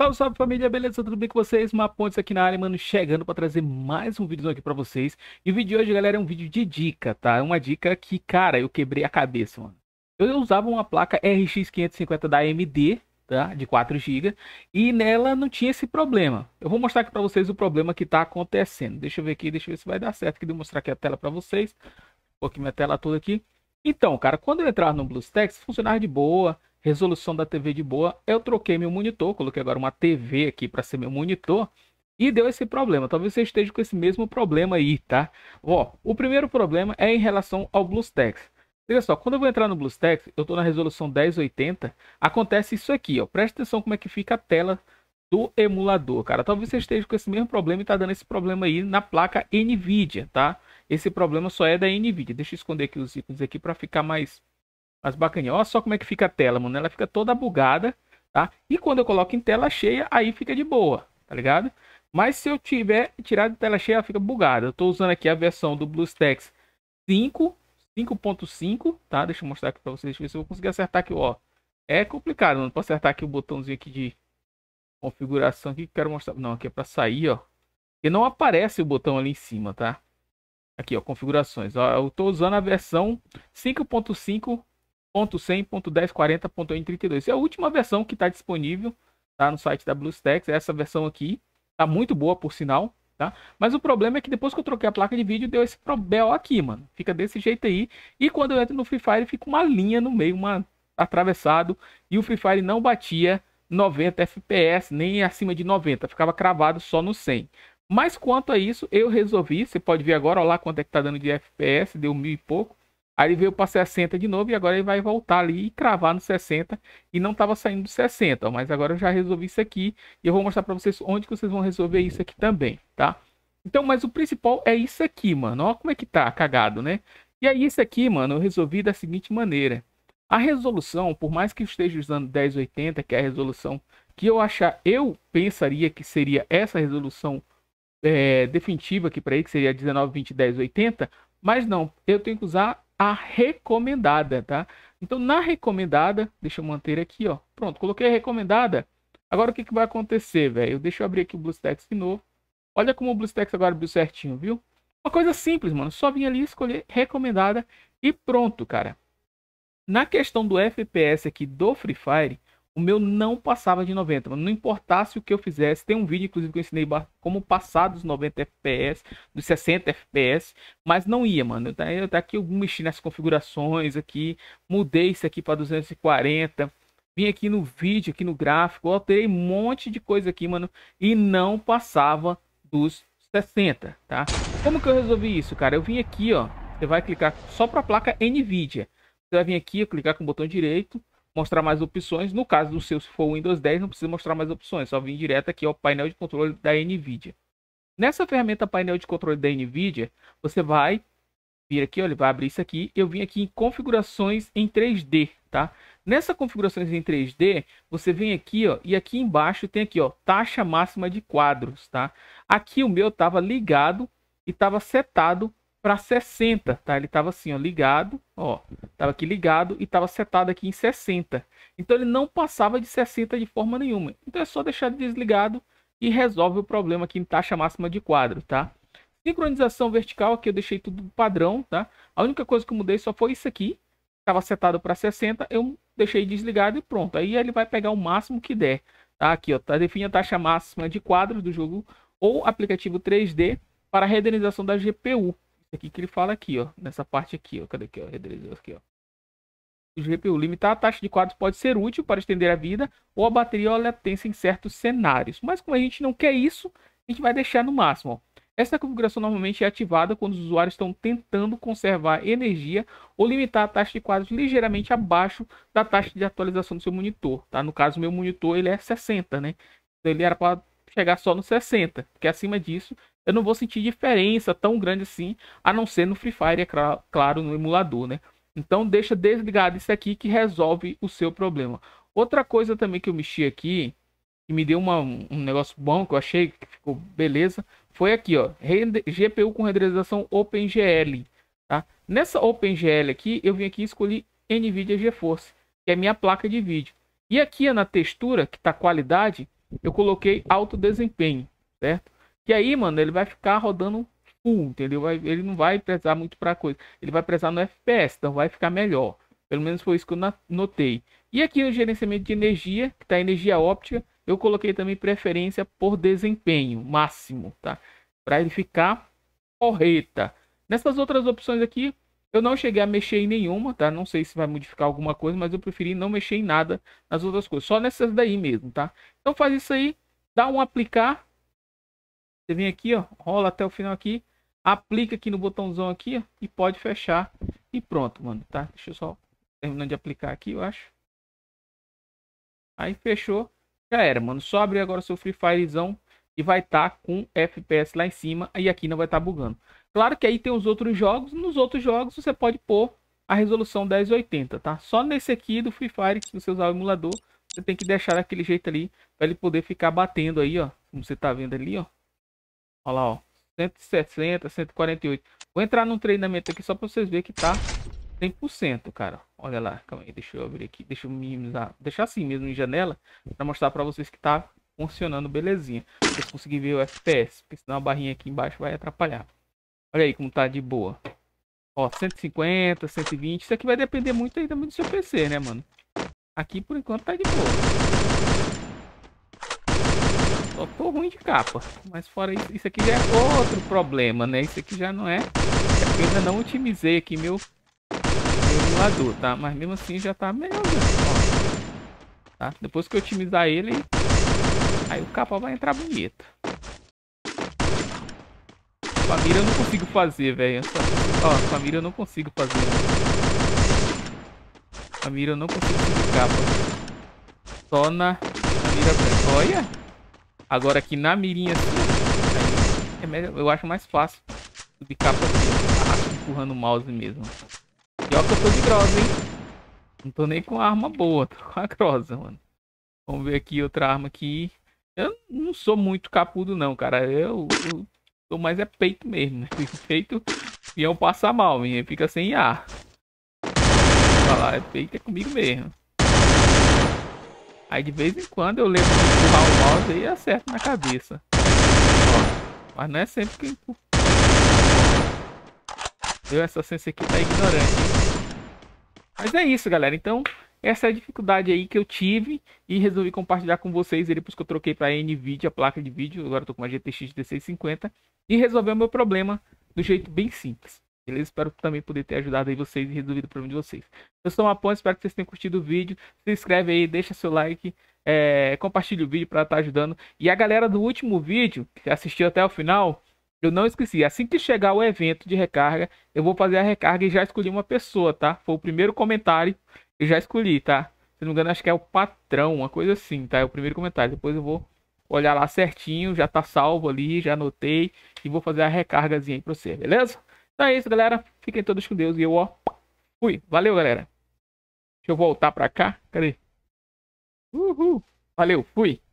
Salve, salve família, beleza? Tudo bem com vocês? Uma ponte aqui na área, mano, chegando para trazer mais um vídeo aqui para vocês. E o vídeo de hoje, galera, é um vídeo de dica, tá? É uma dica que, cara, eu quebrei a cabeça, mano. Eu usava uma placa RX 550 da AMD, tá? De 4 GB, e nela não tinha esse problema. Eu vou mostrar aqui para vocês o problema que tá acontecendo. Deixa eu ver aqui, deixa eu ver se vai dar certo, que eu mostrar aqui a tela para vocês. Vou aqui minha tela toda aqui. Então, cara, quando eu entrar no BlueStacks, funcionava de boa, resolução da TV de boa. Eu troquei meu monitor, coloquei agora uma TV aqui para ser meu monitor. E deu esse problema. Talvez você esteja com esse mesmo problema aí, tá? Ó, o primeiro problema é em relação ao BlueStacks. Olha só, quando eu vou entrar no BlueStacks, eu estou na resolução 1080, acontece isso aqui, ó. Presta atenção como é que fica a tela do emulador, cara. Talvez você esteja com esse mesmo problema e está dando esse problema aí na placa NVIDIA, tá? Esse problema só é da NVIDIA. Deixa eu esconder aqui os ícones aqui para ficar mais mas bacaninha. Olha só como é que fica a tela, mano. Ela fica toda bugada, tá? E quando eu coloco em tela cheia, aí fica de boa, tá ligado? Mas se eu tiver tirado de tela cheia, ela fica bugada. Eu estou usando aqui a versão do BlueStacks 5, 5.5, tá? Deixa eu mostrar aqui para vocês, deixa eu ver se eu vou conseguir acertar aqui, ó. É complicado, não posso acertar aqui o botãozinho aqui de configuração aqui que quero mostrar. Não, aqui é para sair, ó. E não aparece o botão ali em cima, tá? Aqui, ó, configurações. Ó, eu estou usando a versão 5.5 100.1040.132. é a última versão que está disponível tá, no site da BlueStacks. É essa versão aqui tá muito boa, por sinal. Tá? Mas o problema é que depois que eu troquei a placa de vídeo, deu esse problema aqui, mano. Fica desse jeito aí. E quando eu entro no Free Fire, fica uma linha no meio, uma atravessado. E o Free Fire não batia 90 FPS, nem acima de 90. Ficava cravado só no 100. Mas quanto a isso, eu resolvi. Você pode ver agora, olha lá quanto é que tá dando de FPS. Deu mil e pouco. Aí ele veio para 60 de novo e agora ele vai voltar ali e cravar no 60 e não estava saindo do 60, mas agora eu já resolvi isso aqui e eu vou mostrar para vocês onde que vocês vão resolver isso aqui também, tá? Então, mas o principal é isso aqui, mano. Olha como é que tá cagado, né? E aí isso aqui, mano, eu resolvi da seguinte maneira. A resolução, por mais que eu esteja usando 1080, que é a resolução que eu achar, eu pensaria que seria essa resolução é, definitiva aqui para ele, que seria 1920 1080, mas não, eu tenho que usar a recomendada, tá? Então, na recomendada, deixa eu manter aqui, ó. Pronto, coloquei a recomendada. Agora, o que, que vai acontecer, velho? Deixa eu abrir aqui o BlueStacks de novo. Olha como o BlueStacks agora abriu certinho, viu? Uma coisa simples, mano. Só vim ali, escolher recomendada e pronto, cara. Na questão do FPS aqui do Free Fire, o meu não passava de 90, mano. Não importasse o que eu fizesse. Tem um vídeo, inclusive, que eu ensinei como passar dos 90 FPS, dos 60 FPS, mas não ia, mano. tá aqui eu mexi nas configurações aqui, mudei isso aqui para 240. Vim aqui no vídeo, aqui no gráfico, alterei um monte de coisa aqui, mano, e não passava dos 60, tá? Como que eu resolvi isso, cara? Eu vim aqui, ó, você vai clicar só para a placa NVIDIA. Você vai vir aqui, clicar com o botão direito, mostrar mais opções. No caso do seu, se for Windows 10, não precisa mostrar mais opções, só vir direto aqui ao painel de controle da NVIDIA. Nessa ferramenta painel de controle da NVIDIA, você vai vir aqui, olha, vai abrir isso aqui. Eu vim aqui em configurações em 3D, tá? Nessa configurações em 3D, você vem aqui, ó, e aqui embaixo tem aqui, ó, taxa máxima de quadros, tá? Aqui o meu estava ligado e estava setado para 60, tá? Ele estava assim, ó, ligado, ó, estava aqui ligado e estava setado aqui em 60. Então ele não passava de 60 de forma nenhuma. Então é só deixar desligado e resolve o problema aqui em taxa máxima de quadro, tá? Sincronização vertical, aqui eu deixei tudo padrão, tá? A única coisa que eu mudei só foi isso aqui, estava setado para 60, eu deixei desligado e pronto. Aí ele vai pegar o máximo que der, tá? Aqui, ó, tá, define a taxa máxima de quadro do jogo ou aplicativo 3D para a renderização da GPU, aqui que ele fala aqui, ó. Nessa parte aqui, ó. Cadê aqui, ó? Aqui, ó. O GPU limitar a taxa de quadros pode ser útil para estender a vida ou a bateria ou a latência em certos cenários. Mas como a gente não quer isso, a gente vai deixar no máximo. Ó. Essa configuração normalmente é ativada quando os usuários estão tentando conservar energia ou limitar a taxa de quadros ligeiramente abaixo da taxa de atualização do seu monitor. Tá? No caso, meu monitor ele é 60, né? Então, ele era para chegar só no 60, porque acima disso eu não vou sentir diferença tão grande assim, a não ser no Free Fire, é claro, no emulador, né? Então deixa desligado isso aqui que resolve o seu problema. Outra coisa também que eu mexi aqui, que me deu uma, um negócio bom, que eu achei que ficou beleza, foi aqui, ó, GPU com renderização OpenGL, tá? Nessa OpenGL aqui, eu vim aqui e escolhi NVIDIA GeForce, que é minha placa de vídeo. E aqui é na textura, que tá qualidade, eu coloquei alto desempenho, certo? Que aí, mano, ele vai ficar rodando full, entendeu? Vai, ele não vai prezar muito para coisa. Ele vai prezar no FPS, então vai ficar melhor. Pelo menos foi isso que eu notei. E aqui no gerenciamento de energia, que tá energia óptica, eu coloquei também preferência por desempenho máximo, tá? Para ele ficar correta. Nessas outras opções aqui, eu não cheguei a mexer em nenhuma, tá? Não sei se vai modificar alguma coisa, mas eu preferi não mexer em nada nas outras coisas. Só nessas daí mesmo, tá? Então faz isso aí, dá um aplicar. Você vem aqui, ó, rola até o final aqui. Aplica aqui no botãozão aqui, ó, e pode fechar. E pronto, mano, tá? Deixa eu só terminando de aplicar aqui, eu acho. Aí fechou. Já era, mano. Só abrir agora seu Free Firezão e vai estar tá com FPS lá em cima e aqui não vai estar tá bugando. Claro que aí tem os outros jogos. Nos outros jogos você pode pôr a resolução 1080, tá? Só nesse aqui do Free Fire, que se você usar o emulador, você tem que deixar daquele jeito ali para ele poder ficar batendo aí, ó. Como você tá vendo ali, ó. Olha lá, ó. 160, 148. Vou entrar num treinamento aqui só para vocês verem que tá 100%, cara. Olha lá, calma aí, deixa eu abrir aqui, deixa eu minimizar, deixar assim mesmo em janela para mostrar para vocês que tá funcionando belezinha. Pra vocês conseguirem ver o FPS, porque senão a barrinha aqui embaixo vai atrapalhar. Olha aí como tá de boa. Ó, 150, 120. Isso aqui vai depender muito aí também do seu PC, né, mano? Aqui, por enquanto, tá de boa. Só tô ruim de capa. Mas fora isso, isso aqui já é outro problema, né? Isso aqui já não é... Eu ainda não otimizei aqui meu, meu emulador, tá? Mas mesmo assim já tá melhor. Né? ó. Tá? Depois que eu otimizar ele, aí o capa vai entrar bonito. Com a mira eu não consigo fazer, velho. Ó, com a mira eu não consigo fazer. Véio. A mira eu não consigo ficar, Só na, mira branca. Olha! Agora aqui na mirinha assim, é melhor, eu acho mais fácil subir capa assim, empurrando o mouse mesmo. E ó que eu tô de grosa, hein? Não tô nem com arma boa, tô com a grosa, mano. Vamos ver aqui outra arma aqui. Eu não sou muito capudo não, cara. Eu, eu mas é peito mesmo, né? peito e eu passar mal, minha. Fica sem ar. Falar, é peito é comigo mesmo. Aí de vez em quando eu levo empurrar o mouse e acerto na cabeça. Mas não é sempre que eu essa sensação aqui tá ignorante. Mas é isso, galera. Então, essa é a dificuldade aí que eu tive e resolvi compartilhar com vocês. Ele, por isso que eu troquei para NVIDIA, a placa de vídeo. Agora eu tô com uma GTX 1650 e resolver o meu problema do jeito bem simples. Beleza? Espero também poder ter ajudado aí vocês e resolvido o problema de vocês. Eu sou o Apon, espero que vocês tenham curtido o vídeo. Se inscreve aí, deixa seu like, é, compartilha o vídeo para estar tá ajudando. E a galera do último vídeo, que assistiu até o final, eu não esqueci. Assim que chegar o evento de recarga, eu vou fazer a recarga e já escolhi uma pessoa, tá? Foi o primeiro comentário e já escolhi, tá? Se não me engano, acho que é o patrão, uma coisa assim, tá? É o primeiro comentário. Depois eu vou olhar lá certinho, já tá salvo ali, já anotei e vou fazer a recargazinha aí pra você, beleza? Então é isso, galera. Fiquem todos com Deus e eu, ó, fui. Valeu, galera. Deixa eu voltar pra cá. Cadê? Uhul. Valeu, fui.